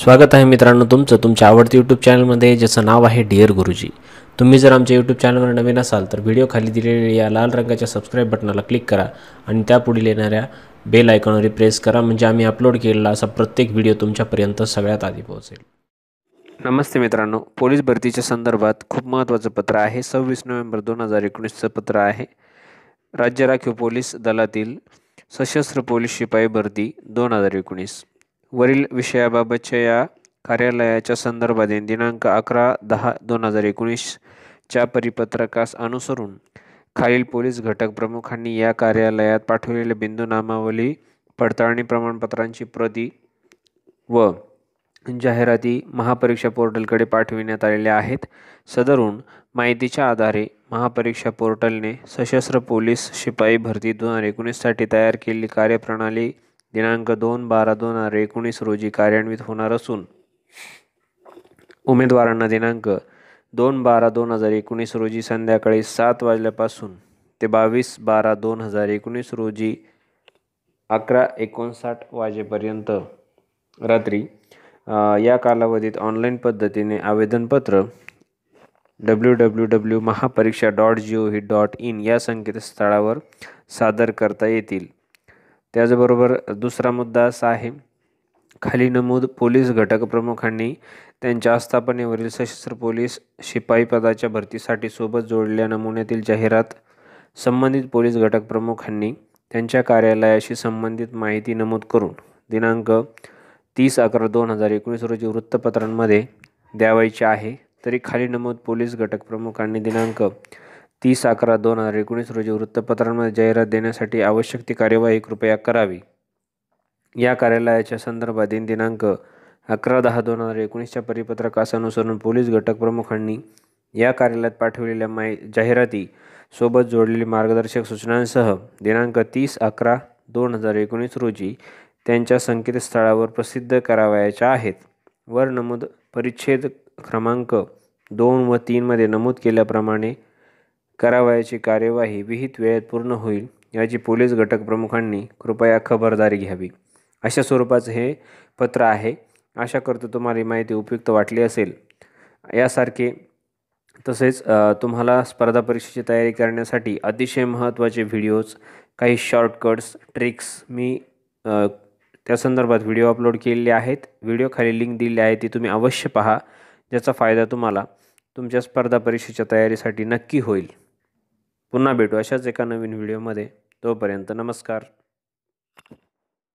स्वागत आहे मित्रांनो तुमचं तुमच्या आवडती यूट्यूब चॅनलमध्ये ज्याचं नाव आहे डिअर गुरुजी तुम्ही जर आमच्या यूट्यूब चॅनलवर नवीन असाल तर व्हिडिओ खाली दिलेल्या या लाल रंगाच्या सबस्क्राईब बटनाला क्लिक करा आणि त्यापुढील येणाऱ्या बेल आयकॉनवर प्रेस करा म्हणजे आम्ही अपलोड केलेला असा प्रत्येक व्हिडिओ तुमच्यापर्यंत सगळ्यात आधी पोहोचेल नमस्ते मित्रांनो पोलीस भरतीच्या संदर्भात खूप महत्त्वाचं पत्र आहे सव्वीस नोव्हेंबर दोन हजार एकोणीसचं पत्र आहे राज्य राखीव पोलीस दलातील सशस्त्र पोलीस शिपाई भरती दोन हजार एकोणीस वरील विषयाबाबतच्या या कार्यालयाच्या संदर्भाने दिनांक अकरा दहा दोन हजार एकोणीसच्या परिपत्रकास अनुसरून खालील पोलीस घटक प्रमुखांनी या कार्यालयात पाठवलेल्या बिंदू नामावली पडताळणी प्रमाणपत्रांची प्रती व जाहिराती महापरीक्षा पोर्टलकडे पाठविण्यात आलेल्या आहेत सदरून माहितीच्या आधारे महापरीक्षा पोर्टलने सशस्त्र पोलीस शिपाई भरती दोन हजार एकोणीससाठी तयार केलेली कार्यप्रणाली दिनांक दोन बारा दोन हजार एकोणीस रोजी कार्यान्वित होणार असून उमेदवारांना दिनांक दोन बारा दोन हजार एकोणीस रोजी संध्याकाळी सात वाजल्यापासून ते बावीस बारा दोन हजार एकोणीस रोजी अकरा एकोणसाठ वाजेपर्यंत रात्री या कालावधीत ऑनलाईन पद्धतीने आवेदनपत्र डब्ल्यू डब्ल्यू डब्ल्यू महापरीक्षा dot G O V dot in या संकेतस्थळावर सादर करता येतील त्याचबरोबर दुसरा मुद्दा असा आहे खाली नमूद पोलीस घटक प्रमुखांनी त्यांच्या आस्थापनेवरील सशस्त्र पोलीस शिपाई पदाच्या भरतीसाठी सोबत जोडल्या नमुन्यातील जाहिरात संबंधित पोलीस घटक प्रमुखांनी त्यांच्या कार्यालयाशी संबंधित माहिती नमूद करून दिनांक तीस अकरा दोन हजार एकोणीस रोजी वृत्तपत्रांमध्ये द्यावायचे आहे तरी खाली नमूद पोलीस घटक प्रमुखांनी दिनांक तीस अकरा दोन हजार एकोणीस रोजी वृत्तपत्रांमध्ये जाहिरात देण्यासाठी आवश्यक ती कार्यवाही कृपया करावी या कार्यालयाच्या संदर्भात दिन दिनांक अकरा दहा दोन हजार एकोणीसच्या परिपत्रकास अनुसरून पोलीस घटक प्रमुखांनी या कार्यालयात पाठवलेल्या माय जाहिराती सोबत जोडलेली मार्गदर्शक सूचनांसह दिनांक तीस अकरा दोन हजार एकोणीस रोजी त्यांच्या संकेतस्थळावर प्रसिद्ध करावयाच्या आहेत वर नमूद परिच्छेद क्रमांक दोन व तीनमध्ये नमूद केल्याप्रमाणे करावयाची कार्यवाही विहित वेळेत पूर्ण होईल याची पोलीस घटक प्रमुखांनी कृपया खबरदारी घ्यावी अशा स्वरूपाचं हे पत्र आहे आशा करतो तुम्हाला माहिती उपयुक्त वाटली असेल यासारखे तसेच तुम्हाला स्पर्धा परीक्षेची तयारी करण्यासाठी अतिशय महत्त्वाचे व्हिडिओज काही शॉर्टकट्स ट्रिक्स मी त्या संदर्भात व्हिडिओ अपलोड केलेले आहेत व्हिडिओ खाली लिंक दिलेली आहे ती तुम्ही अवश्य पहा ज्याचा फायदा तुम्हाला तुमच्या स्पर्धा परीक्षेच्या तयारीसाठी नक्की होईल पुन्हा भेटू अशाच एका नवीन व्हिडिओमध्ये तोपर्यंत नमस्कार